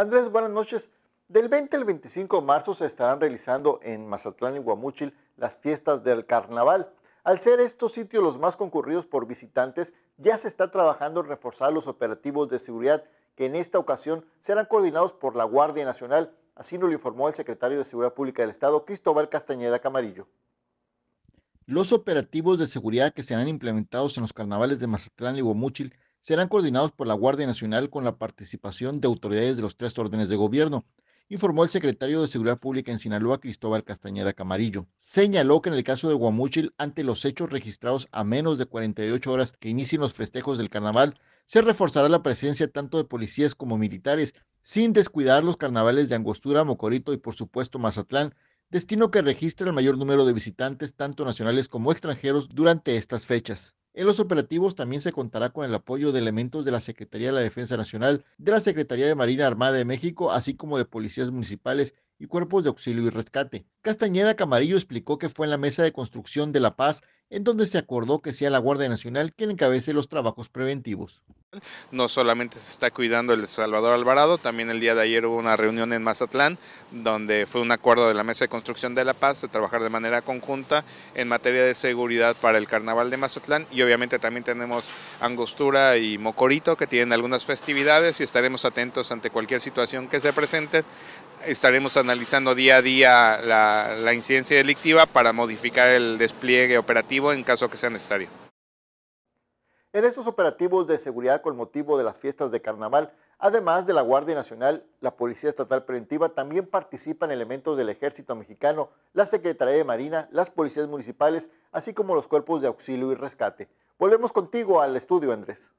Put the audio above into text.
Andrés, buenas noches. Del 20 al 25 de marzo se estarán realizando en Mazatlán y Guamúchil las fiestas del carnaval. Al ser estos sitios los más concurridos por visitantes, ya se está trabajando en reforzar los operativos de seguridad que en esta ocasión serán coordinados por la Guardia Nacional. Así nos lo informó el secretario de Seguridad Pública del Estado, Cristóbal Castañeda Camarillo. Los operativos de seguridad que serán implementados en los carnavales de Mazatlán y Guamúchil serán coordinados por la Guardia Nacional con la participación de autoridades de los tres órdenes de gobierno, informó el secretario de Seguridad Pública en Sinaloa, Cristóbal Castañeda Camarillo. Señaló que en el caso de Guamúchil, ante los hechos registrados a menos de 48 horas que inicien los festejos del carnaval, se reforzará la presencia tanto de policías como militares, sin descuidar los carnavales de Angostura, Mocorito y por supuesto Mazatlán, destino que registra el mayor número de visitantes, tanto nacionales como extranjeros, durante estas fechas. En los operativos también se contará con el apoyo de elementos de la Secretaría de la Defensa Nacional, de la Secretaría de Marina Armada de México, así como de policías municipales y cuerpos de auxilio y rescate. Castañeda Camarillo explicó que fue en la mesa de construcción de la paz en donde se acordó que sea la Guardia Nacional quien encabece los trabajos preventivos. No solamente se está cuidando el Salvador Alvarado, también el día de ayer hubo una reunión en Mazatlán donde fue un acuerdo de la Mesa de Construcción de la Paz de trabajar de manera conjunta en materia de seguridad para el Carnaval de Mazatlán y obviamente también tenemos Angostura y Mocorito que tienen algunas festividades y estaremos atentos ante cualquier situación que se presente. Estaremos analizando día a día la, la incidencia delictiva para modificar el despliegue operativo en caso que sea necesario. En estos operativos de seguridad con motivo de las fiestas de carnaval, además de la Guardia Nacional, la Policía Estatal Preventiva, también participan elementos del Ejército Mexicano, la Secretaría de Marina, las policías municipales, así como los cuerpos de auxilio y rescate. Volvemos contigo al estudio, Andrés.